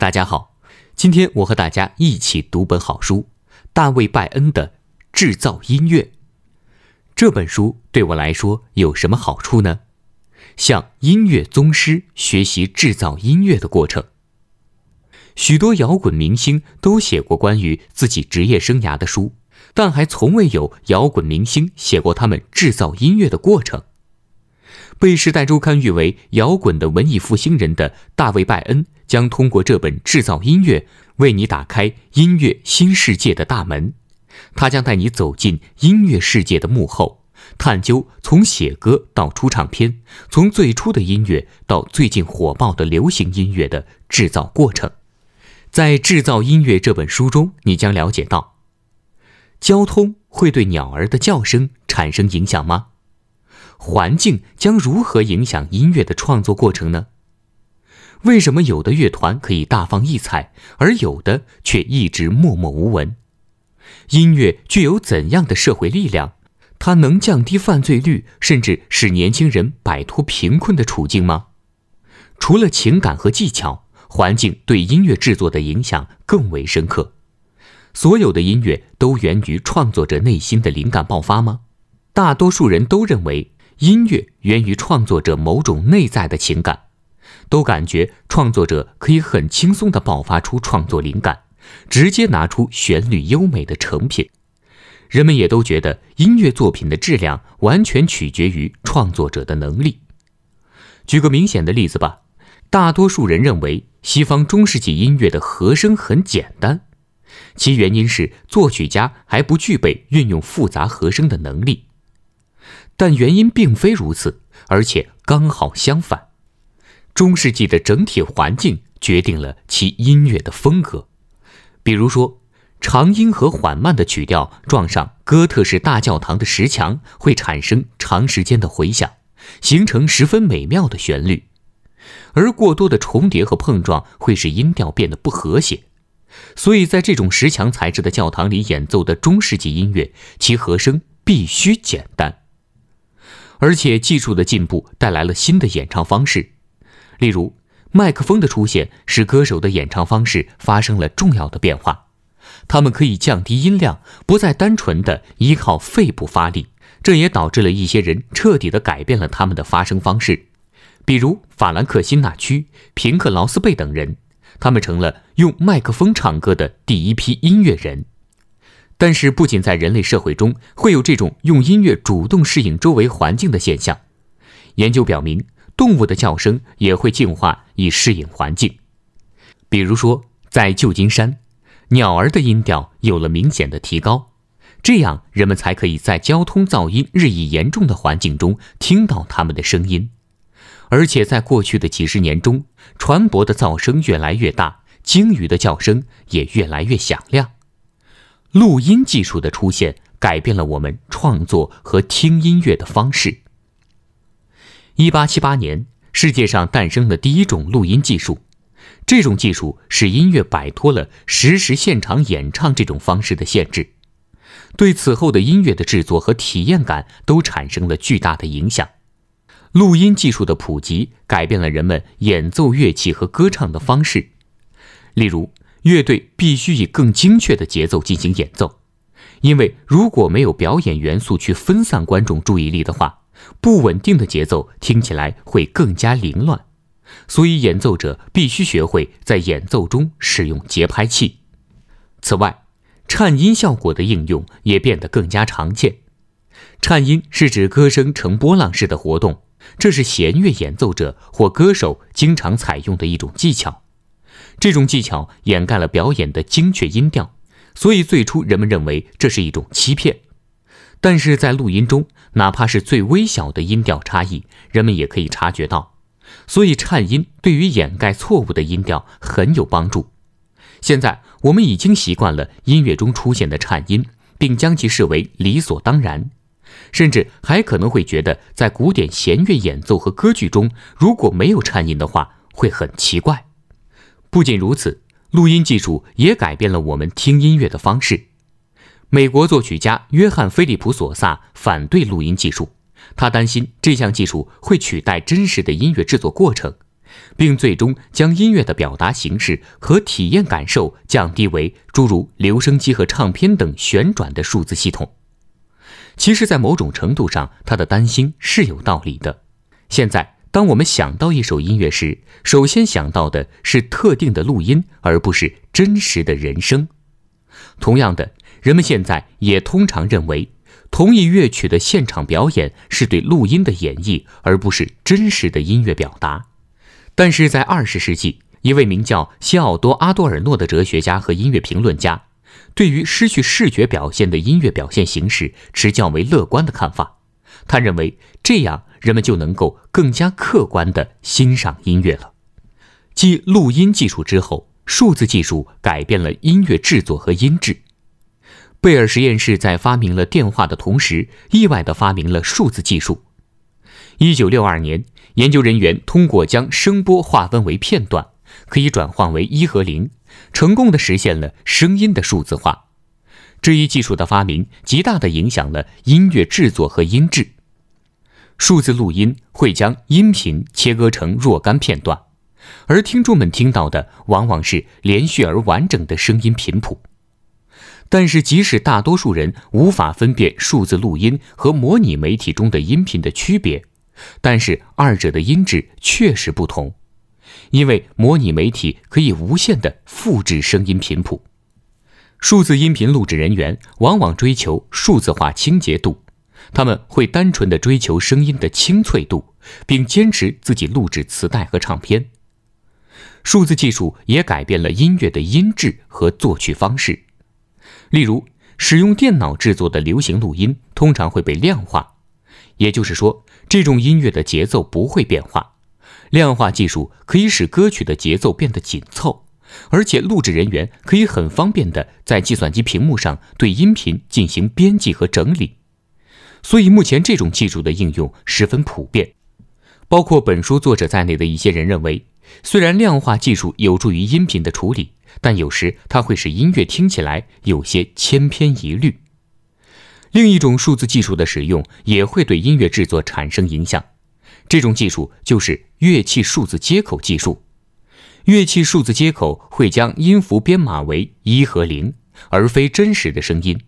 大家好，今天我和大家一起读本好书——大卫·拜恩的《制造音乐》。这本书对我来说有什么好处呢？向音乐宗师学习制造音乐的过程。许多摇滚明星都写过关于自己职业生涯的书，但还从未有摇滚明星写过他们制造音乐的过程。被《时代周刊》誉为“摇滚的文艺复兴人”的大卫·拜恩。将通过这本《制造音乐》，为你打开音乐新世界的大门。他将带你走进音乐世界的幕后，探究从写歌到出唱片，从最初的音乐到最近火爆的流行音乐的制造过程。在《制造音乐》这本书中，你将了解到：交通会对鸟儿的叫声产生影响吗？环境将如何影响音乐的创作过程呢？为什么有的乐团可以大放异彩，而有的却一直默默无闻？音乐具有怎样的社会力量？它能降低犯罪率，甚至使年轻人摆脱贫困的处境吗？除了情感和技巧，环境对音乐制作的影响更为深刻。所有的音乐都源于创作者内心的灵感爆发吗？大多数人都认为音乐源于创作者某种内在的情感。都感觉创作者可以很轻松地爆发出创作灵感，直接拿出旋律优美的成品。人们也都觉得音乐作品的质量完全取决于创作者的能力。举个明显的例子吧，大多数人认为西方中世纪音乐的和声很简单，其原因是作曲家还不具备运用复杂和声的能力。但原因并非如此，而且刚好相反。中世纪的整体环境决定了其音乐的风格，比如说，长音和缓慢的曲调撞上哥特式大教堂的石墙，会产生长时间的回响，形成十分美妙的旋律；而过多的重叠和碰撞会使音调变得不和谐。所以在这种石墙材质的教堂里演奏的中世纪音乐，其和声必须简单。而且，技术的进步带来了新的演唱方式。例如，麦克风的出现使歌手的演唱方式发生了重要的变化，他们可以降低音量，不再单纯的依靠肺部发力。这也导致了一些人彻底的改变了他们的发声方式，比如法兰克·辛纳屈、平克·劳斯贝等人，他们成了用麦克风唱歌的第一批音乐人。但是，不仅在人类社会中会有这种用音乐主动适应周围环境的现象，研究表明。动物的叫声也会进化以适应环境，比如说在旧金山，鸟儿的音调有了明显的提高，这样人们才可以在交通噪音日益严重的环境中听到它们的声音。而且在过去的几十年中，船舶的噪声越来越大，鲸鱼的叫声也越来越响亮。录音技术的出现改变了我们创作和听音乐的方式。一八七八年，世界上诞生的第一种录音技术，这种技术使音乐摆脱了实时现场演唱这种方式的限制，对此后的音乐的制作和体验感都产生了巨大的影响。录音技术的普及改变了人们演奏乐器和歌唱的方式，例如，乐队必须以更精确的节奏进行演奏，因为如果没有表演元素去分散观众注意力的话。不稳定的节奏听起来会更加凌乱，所以演奏者必须学会在演奏中使用节拍器。此外，颤音效果的应用也变得更加常见。颤音是指歌声呈波浪式的活动，这是弦乐演奏者或歌手经常采用的一种技巧。这种技巧掩盖了表演的精确音调，所以最初人们认为这是一种欺骗。但是在录音中。哪怕是最微小的音调差异，人们也可以察觉到。所以，颤音对于掩盖错误的音调很有帮助。现在，我们已经习惯了音乐中出现的颤音，并将其视为理所当然，甚至还可能会觉得，在古典弦乐演奏和歌剧中，如果没有颤音的话，会很奇怪。不仅如此，录音技术也改变了我们听音乐的方式。美国作曲家约翰·菲利普·索萨反对录音技术，他担心这项技术会取代真实的音乐制作过程，并最终将音乐的表达形式和体验感受降低为诸如留声机和唱片等旋转的数字系统。其实，在某种程度上，他的担心是有道理的。现在，当我们想到一首音乐时，首先想到的是特定的录音，而不是真实的人声。同样的。人们现在也通常认为，同一乐曲的现场表演是对录音的演绎，而不是真实的音乐表达。但是在二十世纪，一位名叫西奥多·阿多尔诺的哲学家和音乐评论家，对于失去视觉表现的音乐表现形式持较为乐观的看法。他认为，这样人们就能够更加客观地欣赏音乐了。继录音技术之后，数字技术改变了音乐制作和音质。贝尔实验室在发明了电话的同时，意外地发明了数字技术。一九六二年，研究人员通过将声波划分为片段，可以转换为一和零，成功地实现了声音的数字化。这一技术的发明，极大地影响了音乐制作和音质。数字录音会将音频切割成若干片段，而听众们听到的往往是连续而完整的声音频谱。但是，即使大多数人无法分辨数字录音和模拟媒体中的音频的区别，但是二者的音质确实不同，因为模拟媒体可以无限的复制声音频谱，数字音频录制人员往往追求数字化清洁度，他们会单纯的追求声音的清脆度，并坚持自己录制磁带和唱片。数字技术也改变了音乐的音质和作曲方式。例如，使用电脑制作的流行录音通常会被量化，也就是说，这种音乐的节奏不会变化。量化技术可以使歌曲的节奏变得紧凑，而且录制人员可以很方便地在计算机屏幕上对音频进行编辑和整理。所以，目前这种技术的应用十分普遍。包括本书作者在内的一些人认为，虽然量化技术有助于音频的处理。但有时它会使音乐听起来有些千篇一律。另一种数字技术的使用也会对音乐制作产生影响，这种技术就是乐器数字接口技术。乐器数字接口会将音符编码为一和零，而非真实的声音。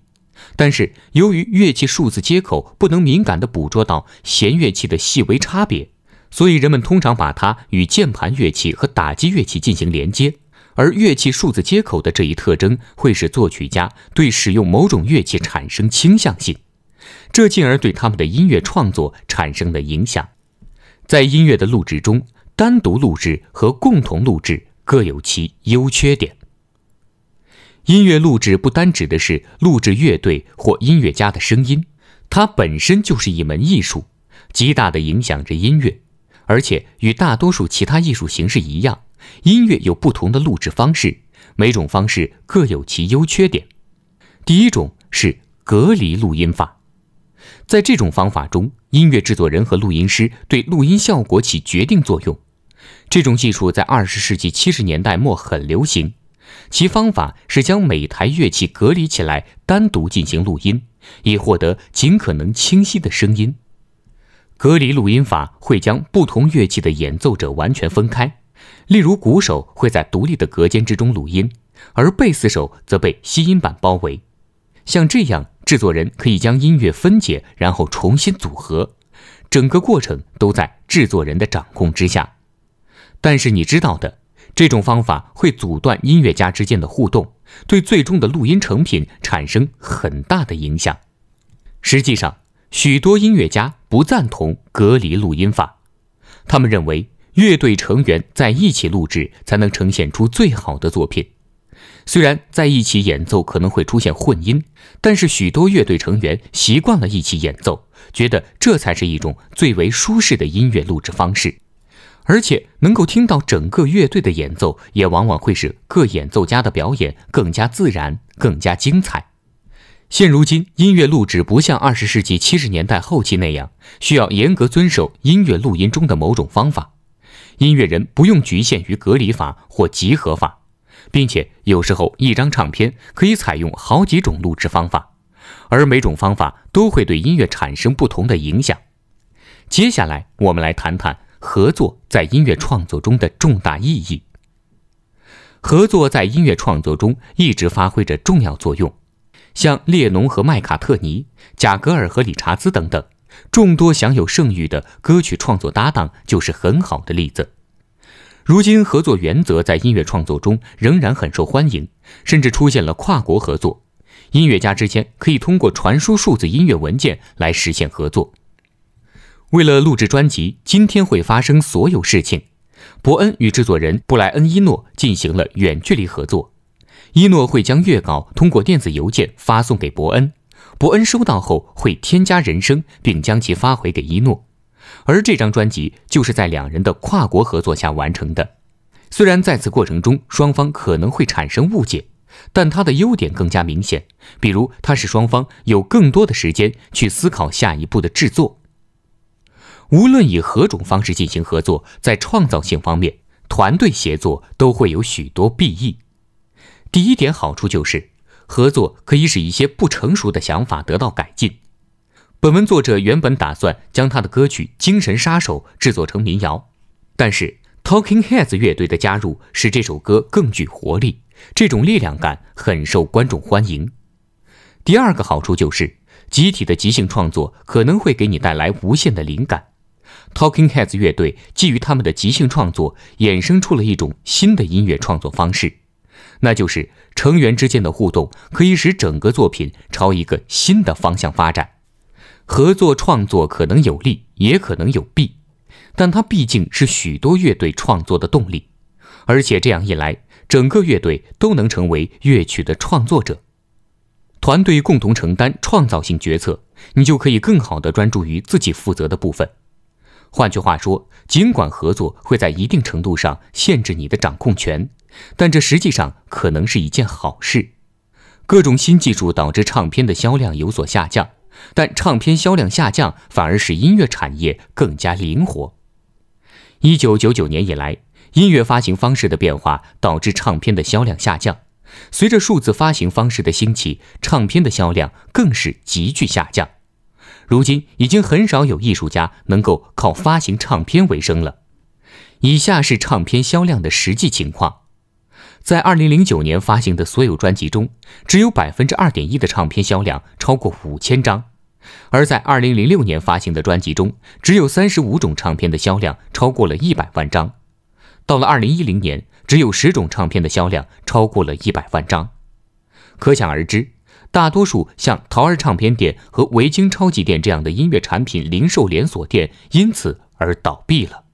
但是，由于乐器数字接口不能敏感的捕捉到弦乐器的细微差别，所以人们通常把它与键盘乐器和打击乐器进行连接。而乐器数字接口的这一特征会使作曲家对使用某种乐器产生倾向性，这进而对他们的音乐创作产生的影响。在音乐的录制中，单独录制和共同录制各有其优缺点。音乐录制不单指的是录制乐队或音乐家的声音，它本身就是一门艺术，极大地影响着音乐，而且与大多数其他艺术形式一样。音乐有不同的录制方式，每种方式各有其优缺点。第一种是隔离录音法，在这种方法中，音乐制作人和录音师对录音效果起决定作用。这种技术在二十世纪七十年代末很流行，其方法是将每台乐器隔离起来，单独进行录音，以获得尽可能清晰的声音。隔离录音法会将不同乐器的演奏者完全分开。例如，鼓手会在独立的隔间之中录音，而贝斯手则被吸音板包围。像这样，制作人可以将音乐分解，然后重新组合，整个过程都在制作人的掌控之下。但是，你知道的，这种方法会阻断音乐家之间的互动，对最终的录音成品产生很大的影响。实际上，许多音乐家不赞同隔离录音法，他们认为。乐队成员在一起录制才能呈现出最好的作品。虽然在一起演奏可能会出现混音，但是许多乐队成员习惯了一起演奏，觉得这才是一种最为舒适的音乐录制方式。而且能够听到整个乐队的演奏，也往往会使各演奏家的表演更加自然、更加精彩。现如今，音乐录制不像二十世纪七十年代后期那样需要严格遵守音乐录音中的某种方法。音乐人不用局限于隔离法或集合法，并且有时候一张唱片可以采用好几种录制方法，而每种方法都会对音乐产生不同的影响。接下来，我们来谈谈合作在音乐创作中的重大意义。合作在音乐创作中一直发挥着重要作用，像列侬和麦卡特尼、贾格尔和理查兹等等。众多享有盛誉的歌曲创作搭档就是很好的例子。如今，合作原则在音乐创作中仍然很受欢迎，甚至出现了跨国合作。音乐家之间可以通过传输数字音乐文件来实现合作。为了录制专辑《今天会发生所有事情》，伯恩与制作人布莱恩·伊诺进行了远距离合作。伊诺会将乐稿通过电子邮件发送给伯恩。伯恩收到后会添加人声，并将其发回给伊诺，而这张专辑就是在两人的跨国合作下完成的。虽然在此过程中双方可能会产生误解，但它的优点更加明显，比如它是双方有更多的时间去思考下一步的制作。无论以何种方式进行合作，在创造性方面，团队协作都会有许多裨益。第一点好处就是。合作可以使一些不成熟的想法得到改进。本文作者原本打算将他的歌曲《精神杀手》制作成民谣，但是 Talking Heads 乐队的加入使这首歌更具活力。这种力量感很受观众欢迎。第二个好处就是，集体的即兴创作可能会给你带来无限的灵感。Talking Heads 乐队基于他们的即兴创作，衍生出了一种新的音乐创作方式。那就是成员之间的互动可以使整个作品朝一个新的方向发展。合作创作可能有利，也可能有弊，但它毕竟是许多乐队创作的动力。而且这样一来，整个乐队都能成为乐曲的创作者，团队共同承担创造性决策，你就可以更好地专注于自己负责的部分。换句话说，尽管合作会在一定程度上限制你的掌控权。但这实际上可能是一件好事。各种新技术导致唱片的销量有所下降，但唱片销量下降反而使音乐产业更加灵活。一九九九年以来，音乐发行方式的变化导致唱片的销量下降。随着数字发行方式的兴起，唱片的销量更是急剧下降。如今已经很少有艺术家能够靠发行唱片为生了。以下是唱片销量的实际情况。在二零零九年发行的所有专辑中，只有百分之二点一的唱片销量超过五千张；而在二零零六年发行的专辑中，只有三十五种唱片的销量超过了一百万张；到了二零一零年，只有十种唱片的销量超过了一百万张。可想而知，大多数像桃儿唱片店和维京超级店这样的音乐产品零售连锁店因此而倒闭了。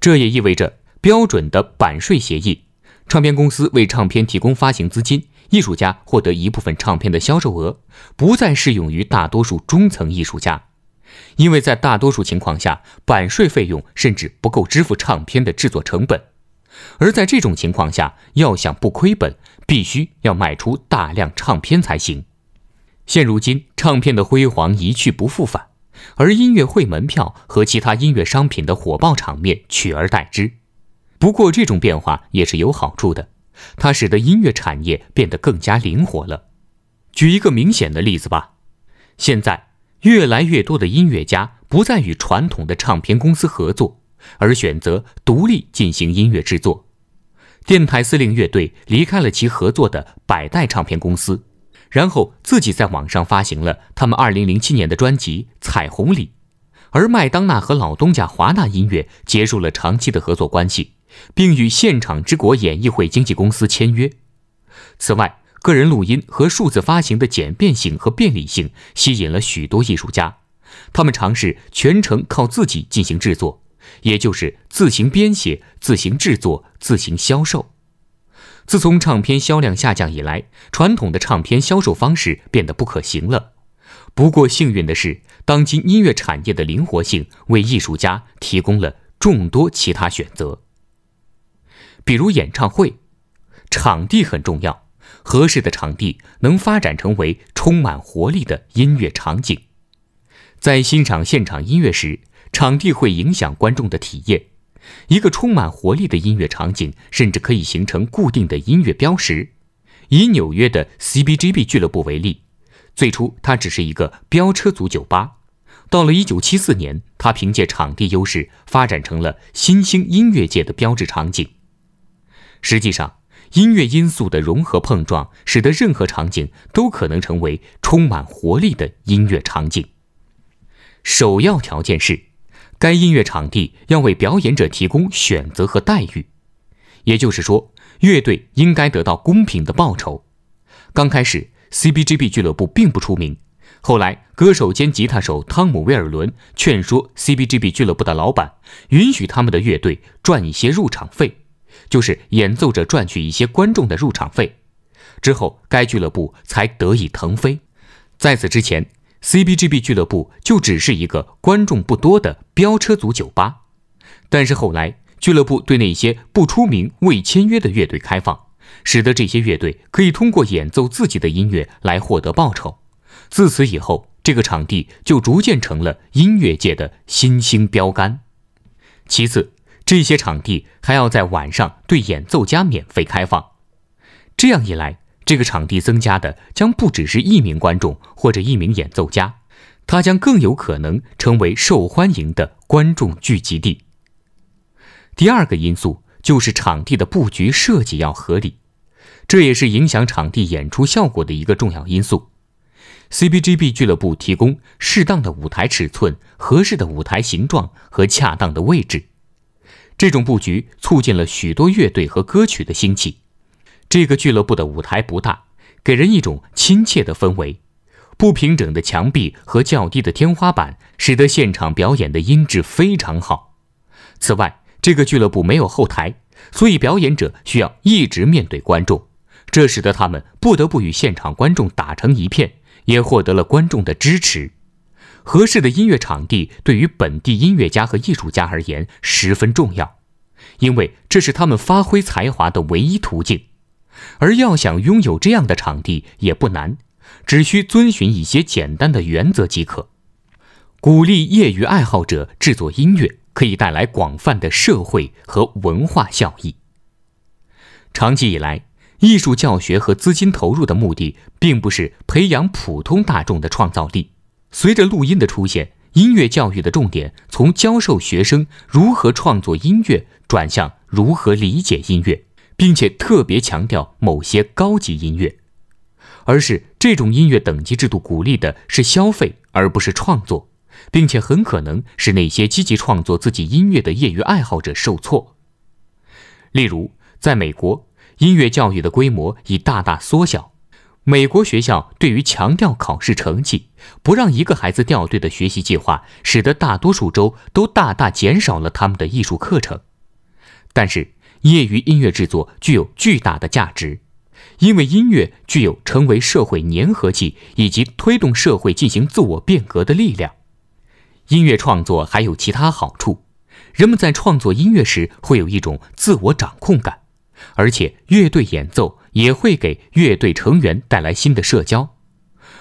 这也意味着标准的版税协议。唱片公司为唱片提供发行资金，艺术家获得一部分唱片的销售额，不再适用于大多数中层艺术家，因为在大多数情况下，版税费用甚至不够支付唱片的制作成本，而在这种情况下，要想不亏本，必须要卖出大量唱片才行。现如今，唱片的辉煌一去不复返，而音乐会门票和其他音乐商品的火爆场面取而代之。不过这种变化也是有好处的，它使得音乐产业变得更加灵活了。举一个明显的例子吧，现在越来越多的音乐家不再与传统的唱片公司合作，而选择独立进行音乐制作。电台司令乐队离开了其合作的百代唱片公司，然后自己在网上发行了他们2007年的专辑《彩虹》里，而麦当娜和老东家华纳音乐结束了长期的合作关系。并与现场之国演艺会经纪公司签约。此外，个人录音和数字发行的简便性和便利性吸引了许多艺术家，他们尝试全程靠自己进行制作，也就是自行编写、自行制作、自行销售。自从唱片销量下降以来，传统的唱片销售方式变得不可行了。不过，幸运的是，当今音乐产业的灵活性为艺术家提供了众多其他选择。比如演唱会，场地很重要，合适的场地能发展成为充满活力的音乐场景。在欣赏现场音乐时，场地会影响观众的体验。一个充满活力的音乐场景，甚至可以形成固定的音乐标识。以纽约的 CBGB 俱乐部为例，最初它只是一个飙车族酒吧，到了1974年，它凭借场地优势发展成了新兴音乐界的标志场景。实际上，音乐因素的融合碰撞，使得任何场景都可能成为充满活力的音乐场景。首要条件是，该音乐场地要为表演者提供选择和待遇，也就是说，乐队应该得到公平的报酬。刚开始，CBGB 俱乐部并不出名，后来，歌手兼吉他手汤姆·威尔伦劝说 CBGB 俱乐部的老板允许他们的乐队赚一些入场费。就是演奏者赚取一些观众的入场费，之后该俱乐部才得以腾飞。在此之前，CBGB 俱乐部就只是一个观众不多的飙车族酒吧。但是后来，俱乐部对那些不出名、未签约的乐队开放，使得这些乐队可以通过演奏自己的音乐来获得报酬。自此以后，这个场地就逐渐成了音乐界的新兴标杆。其次。这些场地还要在晚上对演奏家免费开放，这样一来，这个场地增加的将不只是一名观众或者一名演奏家，它将更有可能成为受欢迎的观众聚集地。第二个因素就是场地的布局设计要合理，这也是影响场地演出效果的一个重要因素。CBGB 俱乐部提供适当的舞台尺寸、合适的舞台形状和恰当的位置。这种布局促进了许多乐队和歌曲的兴起。这个俱乐部的舞台不大，给人一种亲切的氛围。不平整的墙壁和较低的天花板使得现场表演的音质非常好。此外，这个俱乐部没有后台，所以表演者需要一直面对观众，这使得他们不得不与现场观众打成一片，也获得了观众的支持。合适的音乐场地对于本地音乐家和艺术家而言十分重要，因为这是他们发挥才华的唯一途径。而要想拥有这样的场地也不难，只需遵循一些简单的原则即可。鼓励业余爱好者制作音乐可以带来广泛的社会和文化效益。长期以来，艺术教学和资金投入的目的并不是培养普通大众的创造力。随着录音的出现，音乐教育的重点从教授学生如何创作音乐转向如何理解音乐，并且特别强调某些高级音乐。而是这种音乐等级制度鼓励的是消费而不是创作，并且很可能是那些积极创作自己音乐的业余爱好者受挫。例如，在美国，音乐教育的规模已大大缩小。美国学校对于强调考试成绩、不让一个孩子掉队的学习计划，使得大多数州都大大减少了他们的艺术课程。但是，业余音乐制作具有巨大的价值，因为音乐具有成为社会粘合剂以及推动社会进行自我变革的力量。音乐创作还有其他好处，人们在创作音乐时会有一种自我掌控感，而且乐队演奏。也会给乐队成员带来新的社交，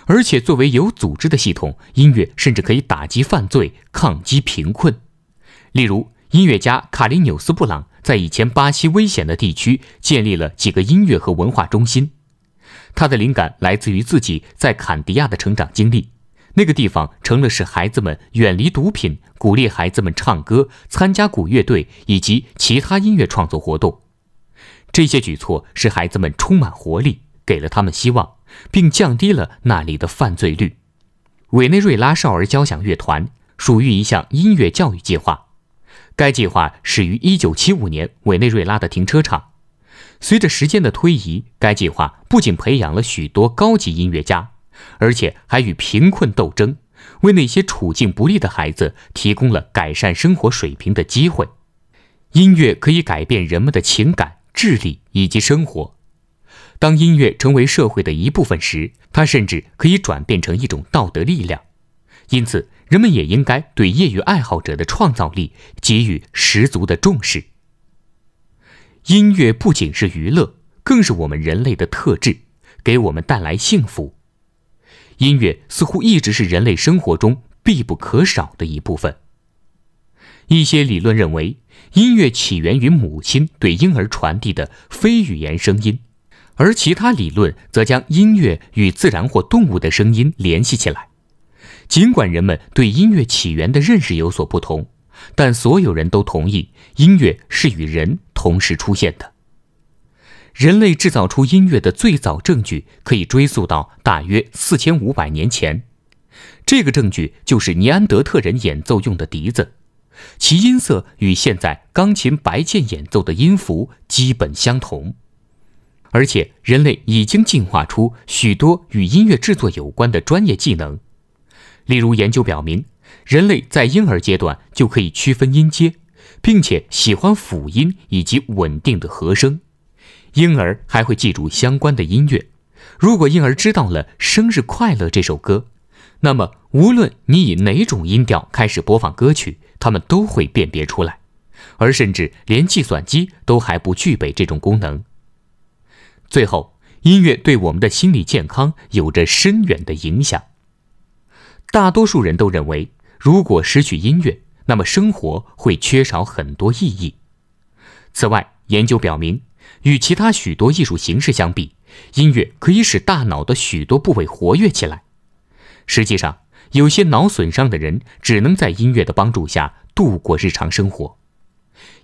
而且作为有组织的系统，音乐甚至可以打击犯罪、抗击贫困。例如，音乐家卡林纽斯·布朗在以前巴西危险的地区建立了几个音乐和文化中心。他的灵感来自于自己在坎迪亚的成长经历，那个地方成了使孩子们远离毒品，鼓励孩子们唱歌、参加鼓乐队以及其他音乐创作活动。这些举措使孩子们充满活力，给了他们希望，并降低了那里的犯罪率。委内瑞拉少儿交响乐团属于一项音乐教育计划，该计划始于1975年委内瑞拉的停车场。随着时间的推移，该计划不仅培养了许多高级音乐家，而且还与贫困斗争，为那些处境不利的孩子提供了改善生活水平的机会。音乐可以改变人们的情感。智力以及生活。当音乐成为社会的一部分时，它甚至可以转变成一种道德力量。因此，人们也应该对业余爱好者的创造力给予十足的重视。音乐不仅是娱乐，更是我们人类的特质，给我们带来幸福。音乐似乎一直是人类生活中必不可少的一部分。一些理论认为。音乐起源于母亲对婴儿传递的非语言声音，而其他理论则将音乐与自然或动物的声音联系起来。尽管人们对音乐起源的认识有所不同，但所有人都同意音乐是与人同时出现的。人类制造出音乐的最早证据可以追溯到大约四千五百年前，这个证据就是尼安德特人演奏用的笛子。其音色与现在钢琴白键演奏的音符基本相同，而且人类已经进化出许多与音乐制作有关的专业技能。例如，研究表明，人类在婴儿阶段就可以区分音阶，并且喜欢辅音以及稳定的和声。婴儿还会记住相关的音乐。如果婴儿知道了《生日快乐》这首歌。那么，无论你以哪种音调开始播放歌曲，它们都会辨别出来，而甚至连计算机都还不具备这种功能。最后，音乐对我们的心理健康有着深远的影响。大多数人都认为，如果失去音乐，那么生活会缺少很多意义。此外，研究表明，与其他许多艺术形式相比，音乐可以使大脑的许多部位活跃起来。实际上，有些脑损伤的人只能在音乐的帮助下度过日常生活。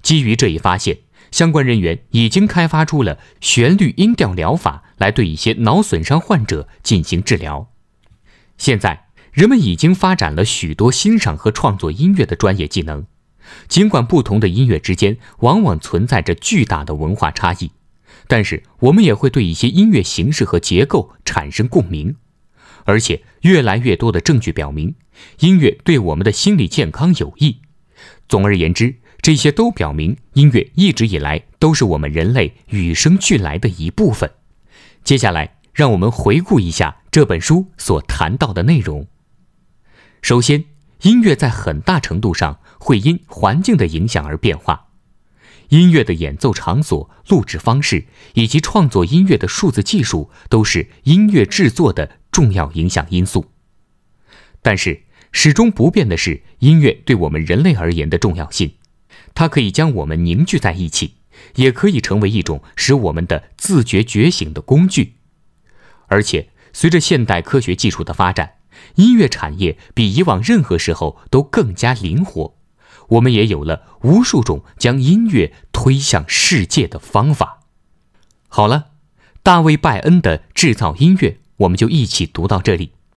基于这一发现，相关人员已经开发出了旋律音调疗法来对一些脑损伤患者进行治疗。现在，人们已经发展了许多欣赏和创作音乐的专业技能。尽管不同的音乐之间往往存在着巨大的文化差异，但是我们也会对一些音乐形式和结构产生共鸣。而且越来越多的证据表明，音乐对我们的心理健康有益。总而言之，这些都表明音乐一直以来都是我们人类与生俱来的一部分。接下来，让我们回顾一下这本书所谈到的内容。首先，音乐在很大程度上会因环境的影响而变化。音乐的演奏场所、录制方式以及创作音乐的数字技术，都是音乐制作的重要影响因素。但是，始终不变的是音乐对我们人类而言的重要性。它可以将我们凝聚在一起，也可以成为一种使我们的自觉觉醒的工具。而且，随着现代科学技术的发展，音乐产业比以往任何时候都更加灵活。我们也有了无数种将音乐推向世界的方法。好了，大卫·拜恩的《制造音乐》，我们就一起读到这里。